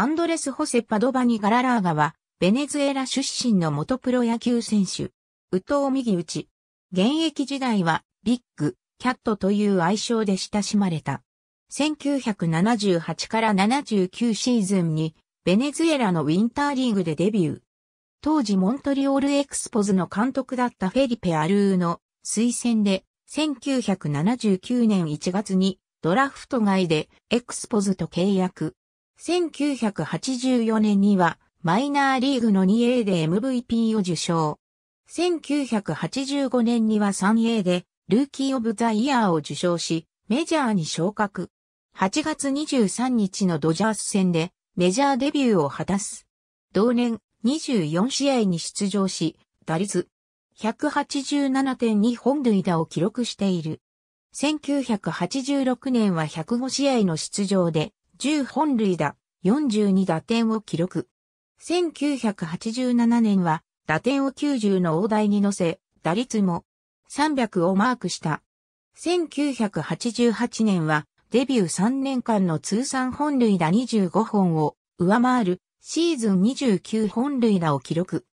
アンドレス・ホセ・パドバニ・ガララーガは、ベネズエラ出身の元プロ野球選手、宇藤右打ち。現役時代は、ビッグ、キャットという愛称で親しまれた。1978から79シーズンに、ベネズエラのウィンターリーグでデビュー。当時モントリオールエクスポズの監督だったフェリペ・アルーの推薦で、1979年1月にドラフト外でエクスポズと契約。1984年にはマイナーリーグの 2A で MVP を受賞。1985年には 3A でルーキー・オブ・ザ・イヤーを受賞し、メジャーに昇格。8月23日のドジャース戦でメジャーデビューを果たす。同年24試合に出場し、打率187.2本塁打を記録している。1986年は105試合の出場で10本塁打、42打点を記録。1987年は打点を90の大台に乗せ、打率も300をマークした。1988年はデビュー3年間の通算本塁打25本を上回るシーズン29本塁打を記録。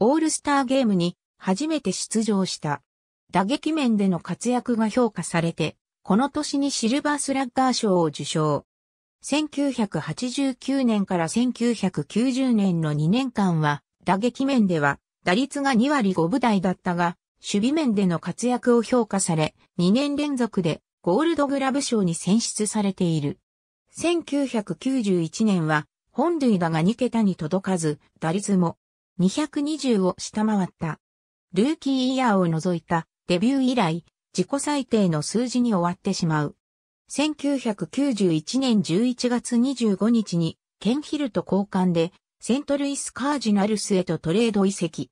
オールスターゲームに初めて出場した。打撃面での活躍が評価されて、この年にシルバースラッガー賞を受賞。1989年から1990年の2年間は、打撃面では、打率が2割5分台だったが、守備面での活躍を評価され、2年連続でゴールドグラブ賞に選出されている。1991年は、本塁打が2桁に届かず、打率も220を下回った。ルーキーイヤーを除いたデビュー以来、自己最低の数字に終わってしまう。1991年11月25日にケンヒルと交換でセントルイスカージナルスへとトレード移籍。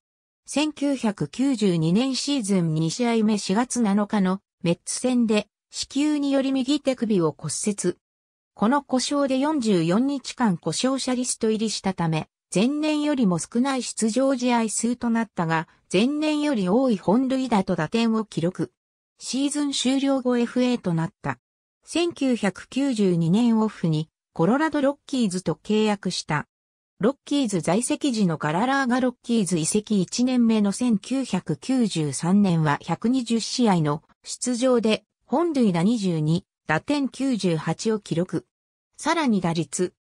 1992年シーズン2試合目4月7日のメッツ戦で子宮により右手首を骨折。この故障で44日間故障者リスト入りしたため、前年よりも少ない出場試合数となったが、前年より多い本塁打と打点を記録。シーズン終了後 FA となった。1992年オフにコロラドロッキーズと契約した。ロッキーズ在籍時のガララーがロッキーズ移籍1年目の1993年は120試合の出場で本塁打22、打点98を記録。さらに打率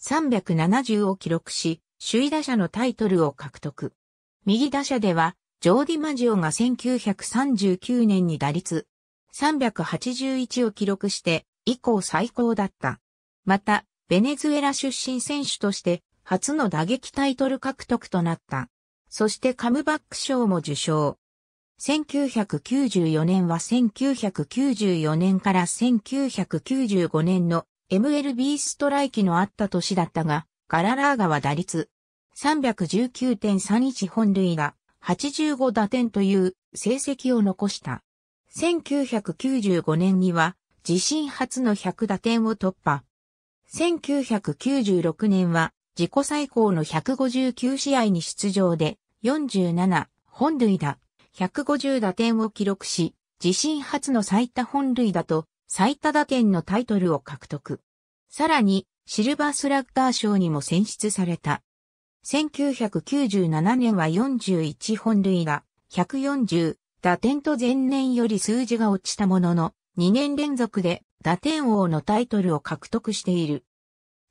370を記録し、首位打者のタイトルを獲得。右打者では、ジョーディ・マジオが1939年に打率381を記録して以降最高だった。また、ベネズエラ出身選手として初の打撃タイトル獲得となった。そしてカムバック賞も受賞。1994年は1994年から1995年の MLB ストライキのあった年だったが、ガララーガは打率319.31本塁が85打点という成績を残した。1995年には自身初の100打点を突破。1996年は自己最高の159試合に出場で47本塁打、150打点を記録し、自身初の最多本塁打と最多打点のタイトルを獲得。さらにシルバースラッガー賞にも選出された。1997年は41本塁打、140、打点と前年より数字が落ちたものの、2年連続で打点王のタイトルを獲得している。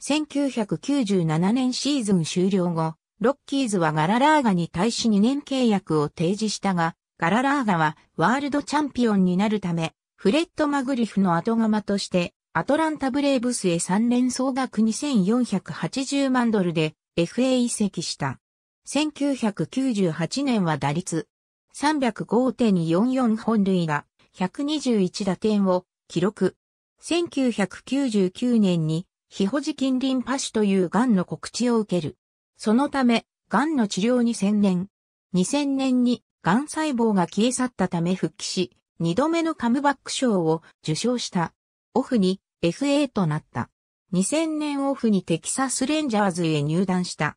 1997年シーズン終了後、ロッキーズはガララーガに対し2年契約を提示したが、ガララーガはワールドチャンピオンになるため、フレッド・マグリフの後釜として、アトランタ・ブレーブスへ3連総額2480万ドルで FA 移籍した。1998年は打率305.44本塁打、121打点を記録。1999年に、非保持近隣パシという癌の告知を受ける。そのため、癌の治療に専念。2000年に、癌細胞が消え去ったため復帰し、2度目のカムバック賞を受賞した。オフに FA となった。2000年オフにテキサスレンジャーズへ入団した。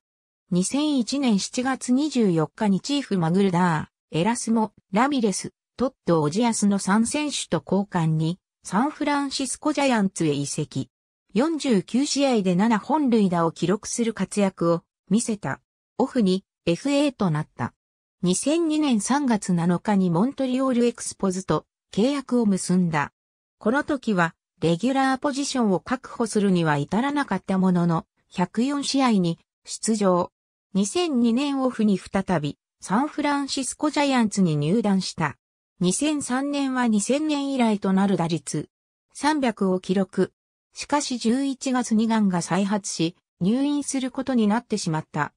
2001年7月24日にチーフマグルダー、エラスモ、ラミレス、トッド・オジアスの3選手と交換に、サンフランシスコジャイアンツへ移籍。49試合で7本塁打を記録する活躍を見せた。オフに FA となった。2002年3月7日にモントリオールエクスポズと契約を結んだ。この時は、レギュラーポジションを確保するには至らなかったものの、104試合に出場。2002年オフに再び、サンフランシスコジャイアンツに入団した。2003年は2000年以来となる打率300を記録。しかし11月に癌が再発し、入院することになってしまった。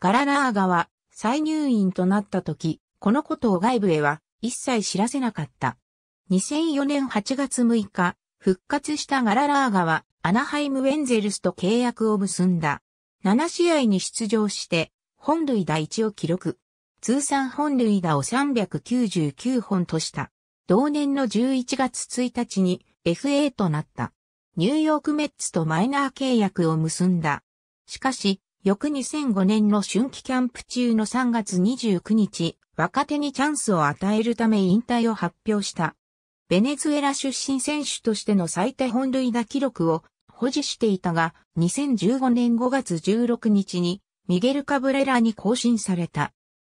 ガラナーガは再入院となった時、このことを外部へは一切知らせなかった。2004年8月6日、復活したガララーガはアナハイム・ウェンゼルスと契約を結んだ。7試合に出場して本塁打1を記録。通算本塁打を399本とした。同年の11月1日に FA となった。ニューヨークメッツとマイナー契約を結んだ。しかし、翌2005年の春季キャンプ中の3月29日、若手にチャンスを与えるため引退を発表した。ベネズエラ出身選手としての最多本塁打記録を保持していたが、2015年5月16日にミゲル・カブレラに更新された。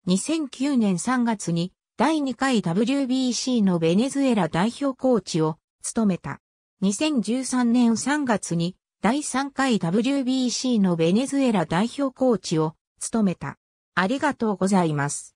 2009年3月に第2回 WBC のベネズエラ代表コーチを務めた。2013年3月に第3回 WBC のベネズエラ代表コーチを務めた。ありがとうございます。